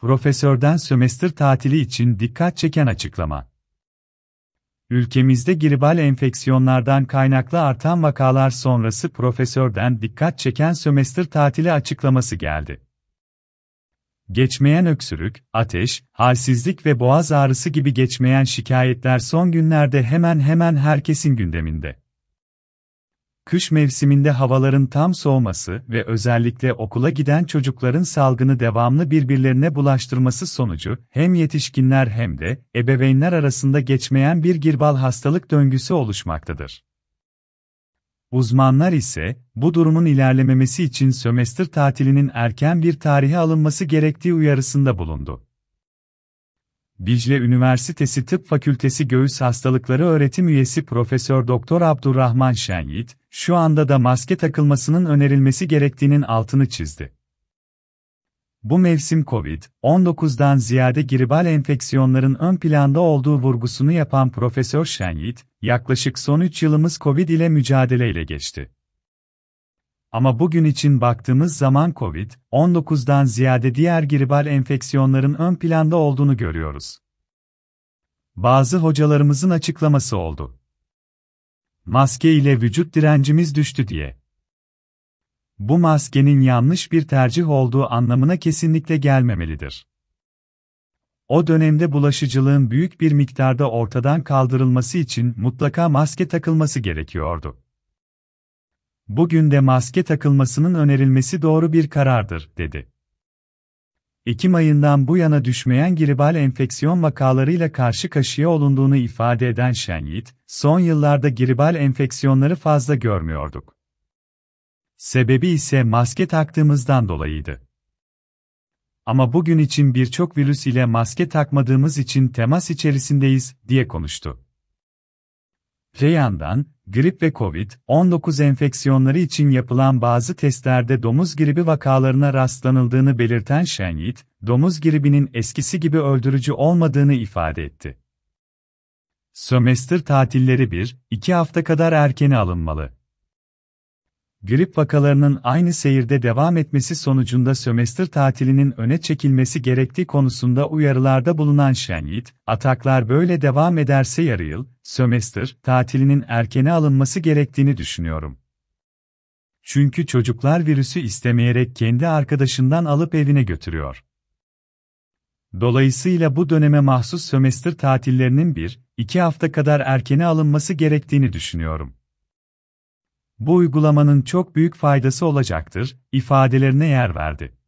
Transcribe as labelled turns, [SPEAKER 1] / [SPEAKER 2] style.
[SPEAKER 1] Profesörden sömestr tatili için dikkat çeken açıklama. Ülkemizde gribal enfeksiyonlardan kaynaklı artan vakalar sonrası profesörden dikkat çeken sömestr tatili açıklaması geldi. Geçmeyen öksürük, ateş, halsizlik ve boğaz ağrısı gibi geçmeyen şikayetler son günlerde hemen hemen herkesin gündeminde kış mevsiminde havaların tam soğuması ve özellikle okula giden çocukların salgını devamlı birbirlerine bulaştırması sonucu hem yetişkinler hem de ebeveynler arasında geçmeyen bir girbal hastalık döngüsü oluşmaktadır. Uzmanlar ise bu durumun ilerlememesi için sömestr tatilinin erken bir tarihe alınması gerektiği uyarısında bulundu. Dicle Üniversitesi Tıp Fakültesi Göğüs Hastalıkları Öğretim Üyesi Profesör Doktor Abdurrahman Şenyit, şu anda da maske takılmasının önerilmesi gerektiğinin altını çizdi. Bu mevsim COVID-19'dan ziyade gribal enfeksiyonların ön planda olduğu vurgusunu yapan Profesör Şenyit, yaklaşık son 3 yılımız COVID ile mücadeleyle geçti. Ama bugün için baktığımız zaman COVID-19'dan ziyade diğer gribal enfeksiyonların ön planda olduğunu görüyoruz. Bazı hocalarımızın açıklaması oldu. Maske ile vücut direncimiz düştü diye. Bu maskenin yanlış bir tercih olduğu anlamına kesinlikle gelmemelidir. O dönemde bulaşıcılığın büyük bir miktarda ortadan kaldırılması için mutlaka maske takılması gerekiyordu. Bugün de maske takılmasının önerilmesi doğru bir karardır, dedi. Ekim ayından bu yana düşmeyen gribal enfeksiyon vakalarıyla karşı karşıya olunduğunu ifade eden Şenyit, son yıllarda gribal enfeksiyonları fazla görmüyorduk. Sebebi ise maske taktığımızdan dolayıydı. Ama bugün için birçok virüs ile maske takmadığımız için temas içerisindeyiz, diye konuştu. Öte yandan, grip ve COVID-19 enfeksiyonları için yapılan bazı testlerde domuz gribi vakalarına rastlanıldığını belirten Şenyit, domuz gribinin eskisi gibi öldürücü olmadığını ifade etti. Sömestr tatilleri 1-2 hafta kadar erken alınmalı grip vakalarının aynı seyirde devam etmesi sonucunda sömestr tatilinin öne çekilmesi gerektiği konusunda uyarılarda bulunan Şenyit, ataklar böyle devam ederse yarı yıl, sömestr tatilinin erkene alınması gerektiğini düşünüyorum. Çünkü çocuklar virüsü istemeyerek kendi arkadaşından alıp evine götürüyor. Dolayısıyla bu döneme mahsus sömestr tatillerinin bir, iki hafta kadar erkene alınması gerektiğini düşünüyorum bu uygulamanın çok büyük faydası olacaktır, ifadelerine yer verdi.